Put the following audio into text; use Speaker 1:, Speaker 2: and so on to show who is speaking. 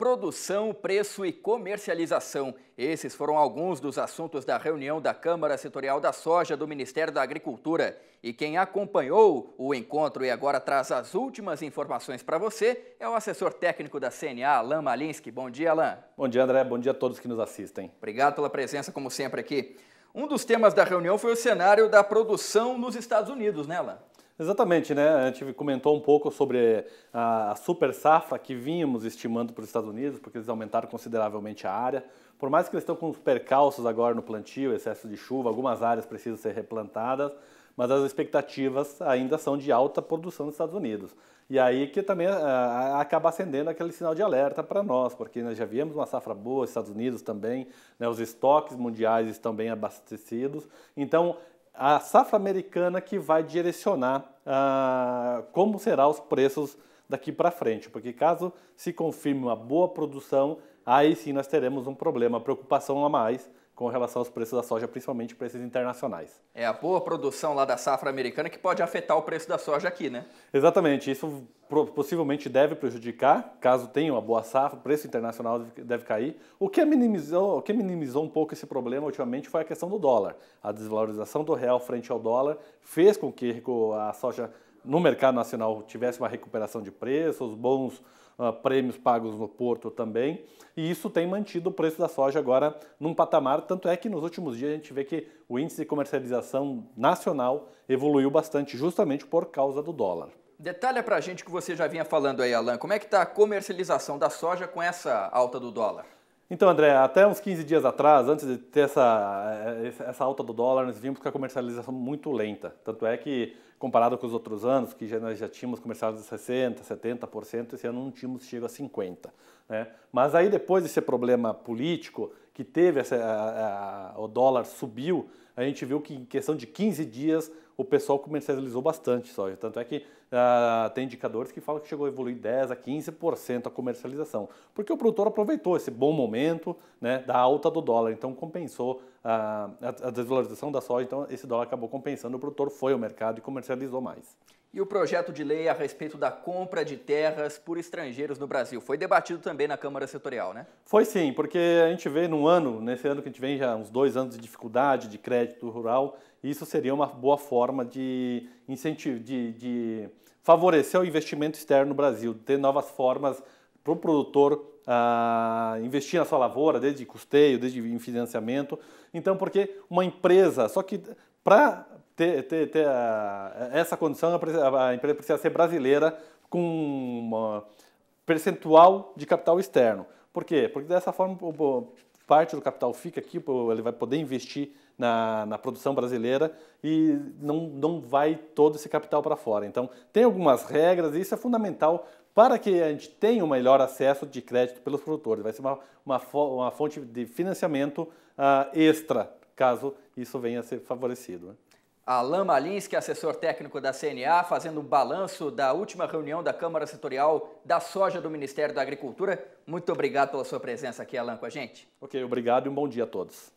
Speaker 1: Produção, preço e comercialização. Esses foram alguns dos assuntos da reunião da Câmara Setorial da Soja do Ministério da Agricultura. E quem acompanhou o encontro e agora traz as últimas informações para você é o assessor técnico da CNA, Alain Malinsky. Bom dia, Alain. Bom dia, André. Bom dia a todos que nos assistem. Obrigado pela presença, como sempre, aqui. Um dos temas da reunião foi o cenário da produção nos Estados Unidos, né, Alain?
Speaker 2: Exatamente, né? A gente comentou um pouco sobre a super safra que vínhamos estimando para os Estados Unidos, porque eles aumentaram consideravelmente a área. Por mais que eles estão com percalços agora no plantio, excesso de chuva, algumas áreas precisam ser replantadas, mas as expectativas ainda são de alta produção nos Estados Unidos. E aí que também acaba acendendo aquele sinal de alerta para nós, porque nós já viemos uma safra boa, Estados Unidos também, né, os estoques mundiais estão bem abastecidos. Então, a safra americana que vai direcionar ah, como serão os preços daqui para frente, porque caso se confirme uma boa produção, aí sim nós teremos um problema, preocupação a mais com relação aos preços da soja, principalmente preços internacionais.
Speaker 1: É a boa produção lá da safra americana que pode afetar o preço da soja aqui, né?
Speaker 2: Exatamente. Isso possivelmente deve prejudicar, caso tenha uma boa safra, o preço internacional deve cair. O que minimizou, o que minimizou um pouco esse problema ultimamente foi a questão do dólar. A desvalorização do real frente ao dólar fez com que a soja no mercado nacional tivesse uma recuperação de preços, bons uh, prêmios pagos no porto também, e isso tem mantido o preço da soja agora num patamar, tanto é que nos últimos dias a gente vê que o índice de comercialização nacional evoluiu bastante justamente por causa do dólar.
Speaker 1: Detalhe é para a gente que você já vinha falando aí, Alan, como é que está a comercialização da soja com essa alta do dólar?
Speaker 2: Então, André, até uns 15 dias atrás, antes de ter essa, eh, essa alta do dólar, nós vimos que a comercialização muito lenta. Tanto é que, comparado com os outros anos, que já, nós já tínhamos comercializado 60%, 70%, esse ano não tínhamos chegado a 50%. Né? Mas aí, depois desse problema político que teve essa, a, a, o dólar subiu, a gente viu que em questão de 15 dias o pessoal comercializou bastante soja Tanto é que ah, tem indicadores que falam que chegou a evoluir 10 a 15% a comercialização, porque o produtor aproveitou esse bom momento né, da alta do dólar, então compensou ah, a, a desvalorização da soja, então esse dólar acabou compensando, o produtor foi ao mercado e comercializou mais. E o projeto de lei a respeito da compra de terras por estrangeiros no Brasil
Speaker 1: foi debatido também na Câmara Setorial, né?
Speaker 2: Foi sim, porque a gente vê num ano, nesse ano que a gente vem já uns dois anos de dificuldade de crédito rural, isso seria uma boa forma de incentivo, de, de favorecer o investimento externo no Brasil, ter novas formas para o produtor ah, investir na sua lavoura, desde custeio, desde financiamento. Então, porque uma empresa, só que para ter, ter, ter a, essa condição, a empresa precisa ser brasileira com um percentual de capital externo. Por quê? Porque dessa forma parte do capital fica aqui, ele vai poder investir na, na produção brasileira e não, não vai todo esse capital para fora. Então, tem algumas regras e isso é fundamental para que a gente tenha um melhor acesso de crédito pelos produtores. Vai ser uma, uma, uma fonte de financiamento uh, extra, caso isso venha a ser favorecido. Né?
Speaker 1: Alain Malins, é assessor técnico da CNA, fazendo um balanço da última reunião da Câmara Setorial da Soja do Ministério da Agricultura. Muito obrigado pela sua presença aqui, Alain, com a gente. Ok,
Speaker 2: obrigado e um bom dia a todos.